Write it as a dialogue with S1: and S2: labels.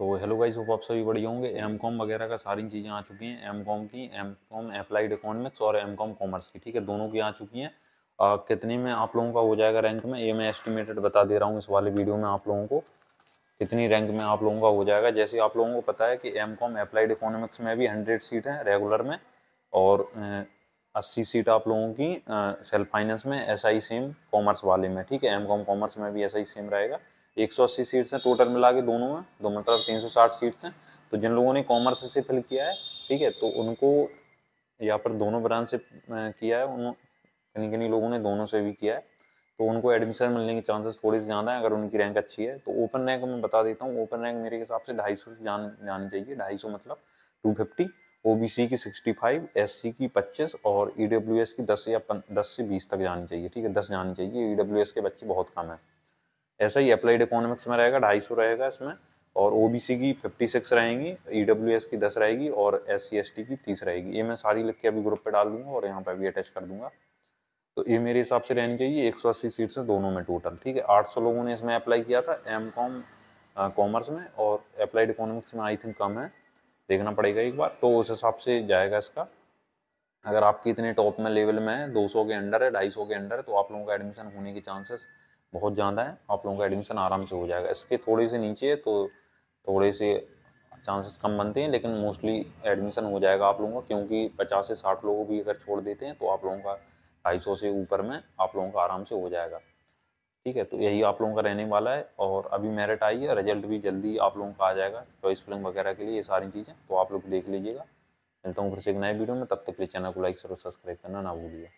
S1: तो hello guys hope आप सभी बढ़िया होंगे एम कॉम वगैरह का सारी चीज़ें आ चुकी हैं एम कॉम की एम कॉम अप्लाइड इकोनॉमिक्स और एम कॉम कॉमर्स की ठीक है दोनों की आ चुकी हैं कितने में आप लोगों का हो जाएगा रैंक में ये मैं एस्टिमेटेड बता दे रहा हूँ इस वाले वीडियो में आप लोगों को कितनी रैंक में आप लोगों का हो जाएगा जैसे आप लोगों को पता है कि एम कॉम अप्लाइड इकोनॉमिक्स में भी हंड्रेड सीट हैं रेगुलर में और अस्सी सीट आप लोगों की सेल्फ फाइनेंस में एस आई सेम कॉमर्स वाले में ठीक है एम कॉम कॉमर्स में भी एस आई सेम रहेगा एक सौ अस्सी सीट्स हैं टोटल मिला के दोनों में दो मतलब तीन सौ साठ सीट्स हैं तो जिन लोगों ने कॉमर्स से फिल किया है ठीक है तो उनको यहाँ पर दोनों ब्रांच से किया है उन कहीं कहीं लोगों ने दोनों से भी किया है तो उनको एडमिशन मिलने के चांसेस थोड़े से ज़्यादा हैं अगर उनकी रैंक अच्छी है तो ओपन रैंक मैं बता देता हूँ ओपन रैंक मेरे हिसाब से ढाई सौ जान जानी चाहिए ढाई सौ मतलब two fifty O B C की सिक्सटी फाइव एस सी की पच्चीस और ई डब्ल्यू एस की दस या दस से बीस तक जानी चाहिए ठीक है दस जानी चाहिए ई डब्ल्यू एस के बच्चे बहुत कम हैं ऐसा ही अप्लाइड इकोनॉमिक्स में रहेगा ढाई सौ रहेगा इसमें और ओबीसी की फिफ्टी सिक्स रहेंगी एस e की दस रहेगी और एस सी की तीस रहेगी ये मैं सारी लिख के अभी ग्रुप पे डाल दूंगा और यहाँ पे अभी अटैच कर दूंगा तो ये मेरे हिसाब से रहनी चाहिए एक सौ अस्सी सीट्स हैं दोनों में टोटल ठीक है आठ सौ लोगों ने इसमें अप्लाई किया था एम कॉम कॉमर्स में और अप्लाइड इकोनॉमिक्स में आई थिंक कम है देखना पड़ेगा एक बार तो उस हिसाब से जाएगा इसका अगर आपकी इतने टॉप में लेवल में है दो के अंडर है ढाई के अंडर है तो आप लोगों का एडमिशन होने के चांसेस बहुत ज़्यादा है आप लोगों का एडमिशन आराम से हो जाएगा इसके थोड़े से नीचे तो थोड़े से चांसेस कम बनते हैं लेकिन मोस्टली एडमिशन हो जाएगा आप लोगों का क्योंकि पचास से साठ लोगों भी अगर छोड़ देते हैं तो आप लोगों का ढाई सौ से ऊपर में आप लोगों का आराम से हो जाएगा ठीक है तो यही आप लोगों का रहने वाला है और अभी मेरिट आई है रिजल्ट भी जल्दी आप लोगों का आ जाएगा चॉइस फिल्म वगैरह के लिए ये सारी चीज़ें तो आप लोग देख लीजिएगा मिलता हूँ फिर से एक नए वीडियो में तब तक के लिए चैनल को लाइक जरूर सब्सक्राइब करना ना भूलिए